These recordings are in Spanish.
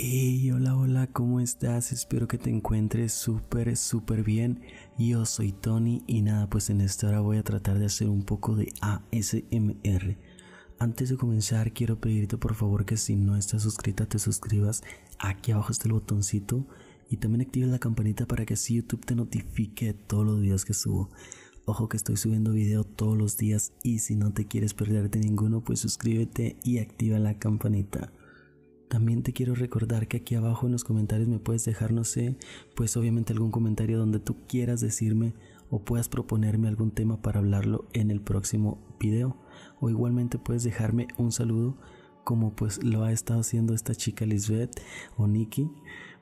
Hey, hola, hola, ¿cómo estás? Espero que te encuentres súper, súper bien. Yo soy Tony y nada, pues en esta hora voy a tratar de hacer un poco de ASMR. Antes de comenzar, quiero pedirte por favor que si no estás suscrita, te suscribas. Aquí abajo está el botoncito y también activa la campanita para que así YouTube te notifique de todos los videos que subo. Ojo que estoy subiendo video todos los días y si no te quieres perderte ninguno, pues suscríbete y activa la campanita. También te quiero recordar que aquí abajo en los comentarios me puedes dejar, no sé, pues obviamente algún comentario donde tú quieras decirme o puedas proponerme algún tema para hablarlo en el próximo video. O igualmente puedes dejarme un saludo como pues lo ha estado haciendo esta chica Lisbeth o Nikki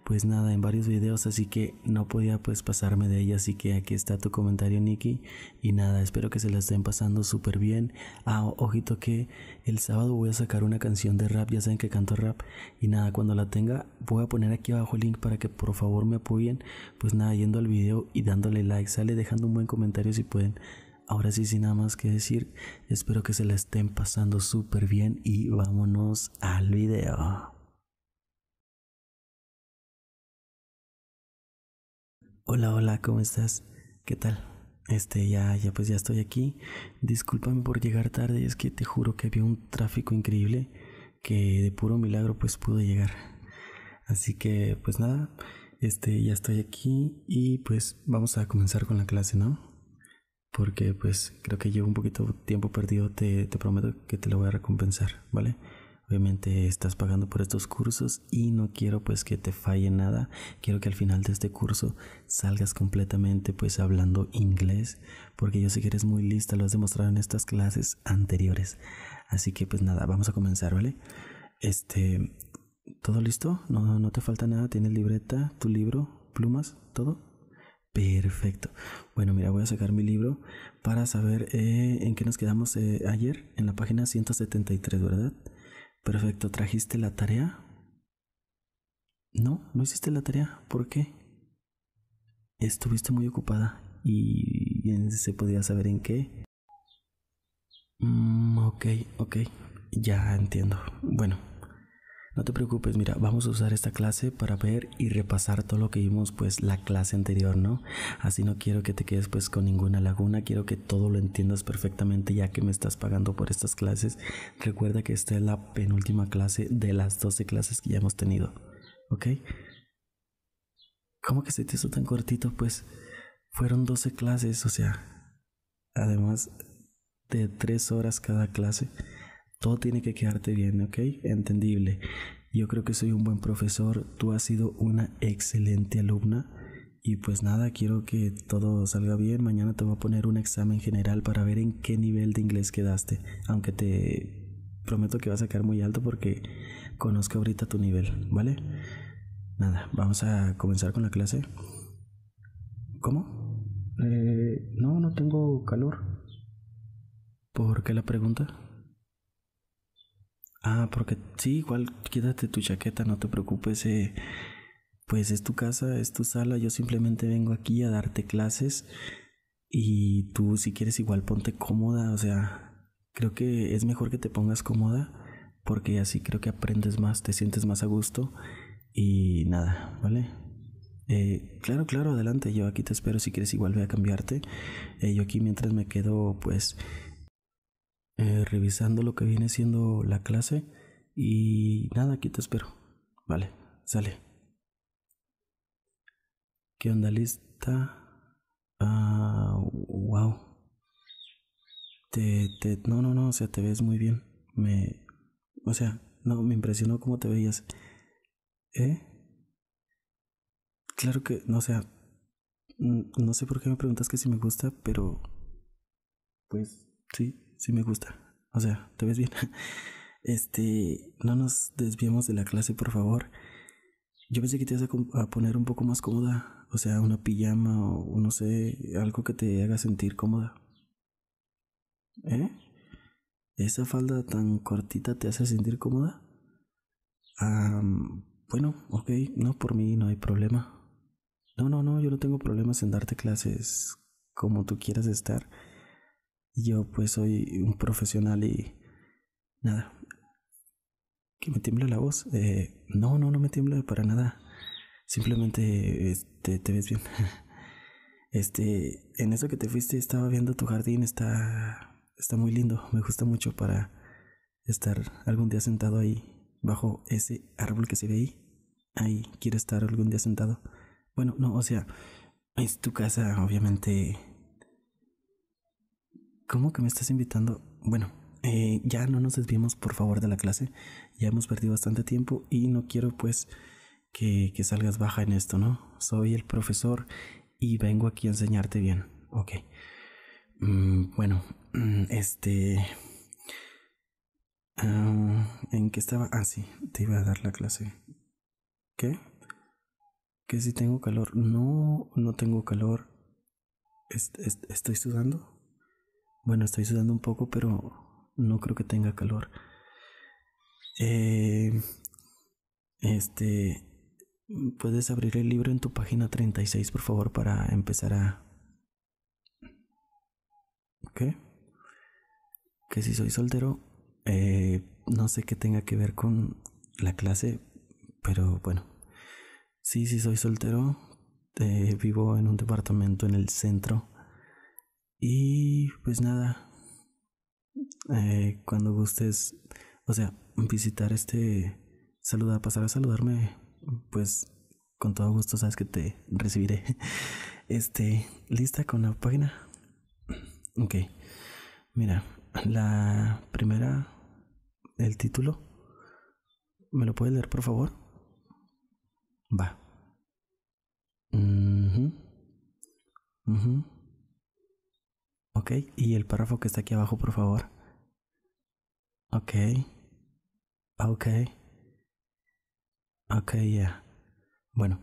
pues nada en varios videos así que no podía pues pasarme de ella así que aquí está tu comentario Nikki y nada espero que se la estén pasando súper bien ah ojito que el sábado voy a sacar una canción de rap ya saben que canto rap y nada cuando la tenga voy a poner aquí abajo el link para que por favor me apoyen pues nada yendo al video y dándole like sale dejando un buen comentario si pueden ahora sí sin nada más que decir espero que se la estén pasando súper bien y vámonos al video Hola, hola, ¿cómo estás? ¿Qué tal? Este, ya, ya, pues ya estoy aquí. Discúlpame por llegar tarde, es que te juro que había un tráfico increíble que de puro milagro pues pude llegar. Así que, pues nada, este, ya estoy aquí y pues vamos a comenzar con la clase, ¿no? Porque pues creo que llevo un poquito tiempo perdido, te, te prometo que te lo voy a recompensar, ¿vale? Obviamente estás pagando por estos cursos y no quiero pues que te falle nada. Quiero que al final de este curso salgas completamente pues hablando inglés porque yo sé que eres muy lista, lo has demostrado en estas clases anteriores. Así que pues nada, vamos a comenzar, ¿vale? Este, ¿todo listo? No, no te falta nada, tienes libreta, tu libro, plumas, todo. Perfecto. Bueno, mira, voy a sacar mi libro para saber eh, en qué nos quedamos eh, ayer, en la página 173, ¿verdad? Perfecto, ¿trajiste la tarea? No, no hiciste la tarea. ¿Por qué? Estuviste muy ocupada y se podía saber en qué. Mm, ok, ok, ya entiendo. Bueno, no te preocupes, mira, vamos a usar esta clase para ver y repasar todo lo que vimos pues la clase anterior, ¿no? Así no quiero que te quedes pues con ninguna laguna, quiero que todo lo entiendas perfectamente ya que me estás pagando por estas clases. Recuerda que esta es la penúltima clase de las 12 clases que ya hemos tenido, ¿ok? ¿Cómo que se te hizo tan cortito? Pues fueron 12 clases, o sea, además de 3 horas cada clase. Todo tiene que quedarte bien, ¿ok? Entendible. Yo creo que soy un buen profesor, tú has sido una excelente alumna. Y pues nada, quiero que todo salga bien. Mañana te voy a poner un examen general para ver en qué nivel de inglés quedaste. Aunque te prometo que va a sacar muy alto porque conozco ahorita tu nivel, ¿vale? Nada, vamos a comenzar con la clase. ¿Cómo? Eh, no, no tengo calor. ¿Por qué la pregunta? Ah, porque sí, igual quédate tu chaqueta, no te preocupes. Eh, pues es tu casa, es tu sala, yo simplemente vengo aquí a darte clases y tú si quieres igual ponte cómoda, o sea, creo que es mejor que te pongas cómoda porque así creo que aprendes más, te sientes más a gusto y nada, ¿vale? Eh, claro, claro, adelante, yo aquí te espero si quieres igual voy a cambiarte. Eh, yo aquí mientras me quedo pues eh, revisando lo que viene siendo la clase y nada, aquí te espero. Vale, sale. ¿Qué onda lista? Ah, wow. Te, te, no, no, no, o sea, te ves muy bien. Me, o sea, no, me impresionó cómo te veías. ¿Eh? Claro que, no, o sea, no sé por qué me preguntas que si me gusta, pero, pues, sí, sí me gusta. O sea, ¿te ves bien? Este, no nos desviemos de la clase, por favor. Yo pensé que te ibas a, poner un poco más cómoda, o sea, una pijama o no sé, algo que te haga sentir cómoda. ¿Eh? ¿Esa falda tan cortita te hace sentir cómoda? Ah... bueno, ok, no, por mí no hay problema. No, no, no, yo no tengo problemas en darte clases como tú quieras estar yo pues soy un profesional y nada. Que me tiembla la voz. Eh, no, no, no me tiembla para nada. Simplemente este, te ves bien. Este, en eso que te fuiste estaba viendo tu jardín, está, está muy lindo, me gusta mucho para estar algún día sentado ahí, bajo ese árbol que se ve ahí. Ahí quiero estar algún día sentado. Bueno, no, o sea, es tu casa, obviamente ¿Cómo que me estás invitando? Bueno, eh, ya no nos desviemos por favor de la clase. Ya hemos perdido bastante tiempo y no quiero pues que, que salgas baja en esto, ¿no? Soy el profesor y vengo aquí a enseñarte bien. Ok. Mm, bueno, mm, este... Ah, ¿En qué estaba? Ah, sí, te iba a dar la clase. ¿Qué? ¿Que si tengo calor? No, no tengo calor. estoy sudando. Bueno, estoy sudando un poco, pero no creo que tenga calor. Eh, este, puedes abrir el libro en tu página 36, por favor, para empezar a... ¿Qué? Que si soy soltero, eh, no sé qué tenga que ver con la clase, pero bueno. Sí, sí soy soltero. Eh, vivo en un departamento en el centro y pues nada, eh, cuando gustes, o sea, visitar este, saludar, pasar a saludarme, pues con todo gusto sabes que te recibiré. Este, lista con la página. Ok, mira, la primera, el título, ¿me lo puedes leer por favor? Va. mm mhm y el párrafo que está aquí abajo, por favor. Ok. Ok. Ok, ya. Bueno,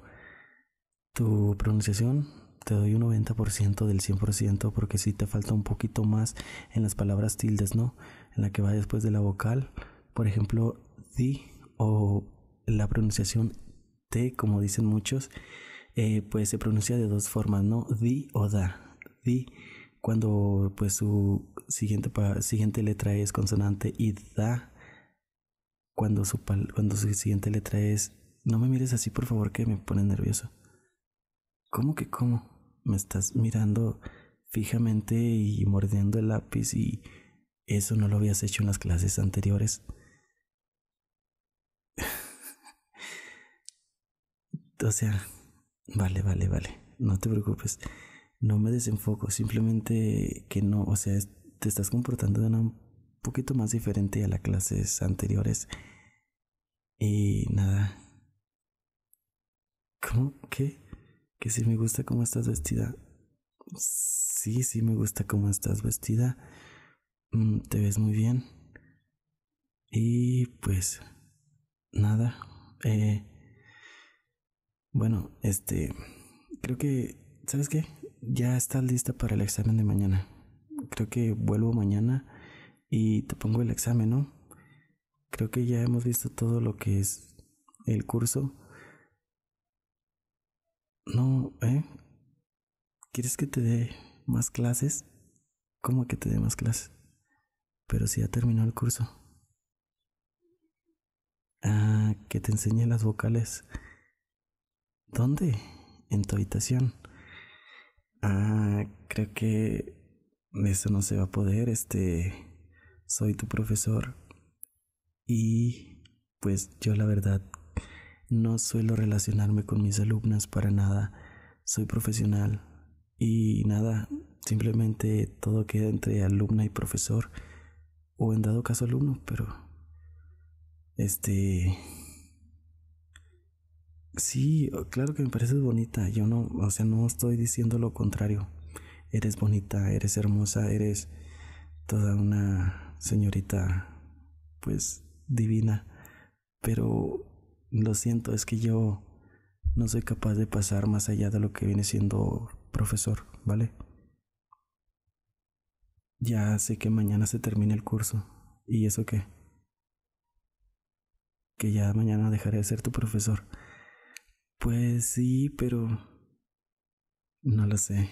tu pronunciación te doy un 90% del 100% porque si te falta un poquito más en las palabras tildes, ¿no? En la que va después de la vocal. Por ejemplo, di o la pronunciación T, como dicen muchos, eh, pues se pronuncia de dos formas, ¿no? Di o da. Di cuando pues su siguiente, siguiente letra es consonante y da cuando su, cuando su siguiente letra es no me mires así por favor que me pone nervioso. ¿Cómo que cómo? Me estás mirando fijamente y mordiendo el lápiz y eso no lo habías hecho en las clases anteriores. o sea, vale, vale, vale, no te preocupes no me desenfoco, simplemente que no, o sea, te estás comportando de una poquito más diferente a las clases anteriores. Y nada. ¿Cómo? ¿Qué? ¿Que si me gusta cómo estás vestida? Sí, sí me gusta cómo estás vestida. Mm, te ves muy bien. Y pues... Nada. Eh, bueno, este... Creo que... ¿Sabes qué? ya estás lista para el examen de mañana. Creo que vuelvo mañana y te pongo el examen, ¿no? Creo que ya hemos visto todo lo que es el curso. No, ¿eh? ¿Quieres que te dé más clases? ¿Cómo que te dé más clases? Pero si ya terminó el curso. Ah, que te enseñe las vocales. ¿Dónde? En tu habitación. Ah, creo que eso no se va a poder, este, soy tu profesor. Y pues yo la verdad no suelo relacionarme con mis alumnas para nada. Soy profesional y nada, simplemente todo queda entre alumna y profesor o en dado caso alumno, pero este Sí, claro que me pareces bonita. Yo no, o sea, no estoy diciendo lo contrario. Eres bonita, eres hermosa, eres toda una señorita, pues, divina. Pero lo siento, es que yo no soy capaz de pasar más allá de lo que viene siendo profesor, ¿vale? Ya sé que mañana se termina el curso. ¿Y eso qué? Que ya mañana dejaré de ser tu profesor. Pues sí, pero... No lo sé.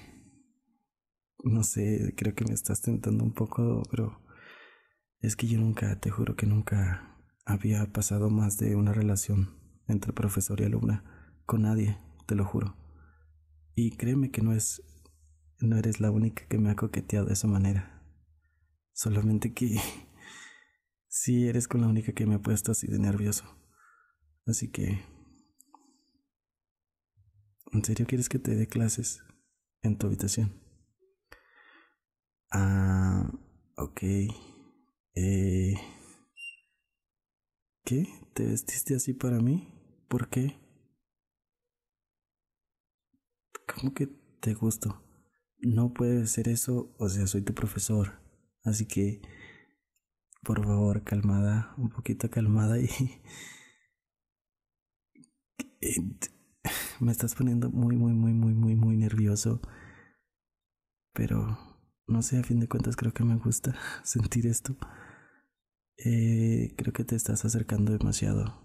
No sé, creo que me estás tentando un poco, pero... Es que yo nunca, te juro que nunca había pasado más de una relación entre profesor y alumna con nadie, te lo juro. Y créeme que no es no eres la única que me ha coqueteado de esa manera. Solamente que sí eres con la única que me ha puesto así de nervioso. Así que ¿En serio quieres que te dé clases en tu habitación? Ah, ok. Eh, ¿Qué? ¿Te vestiste así para mí? ¿Por qué? ¿Cómo que te gusto? No puede ser eso, o sea, soy tu profesor. Así que, por favor, calmada, un poquito calmada y... me estás poniendo muy, muy, muy, muy, muy, muy nervioso. Pero, no sé, a fin de cuentas creo que me gusta sentir esto. Eh, creo que te estás acercando demasiado.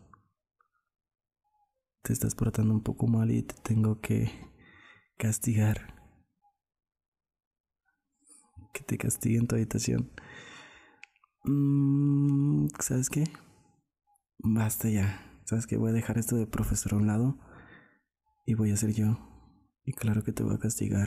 Te estás portando un poco mal y te tengo que castigar. Que te castigue en tu habitación. Mm, ¿Sabes qué? Basta ya. ¿Sabes qué? Voy a dejar esto de profesor a un lado y voy a ser yo. Y claro que te voy a castigar.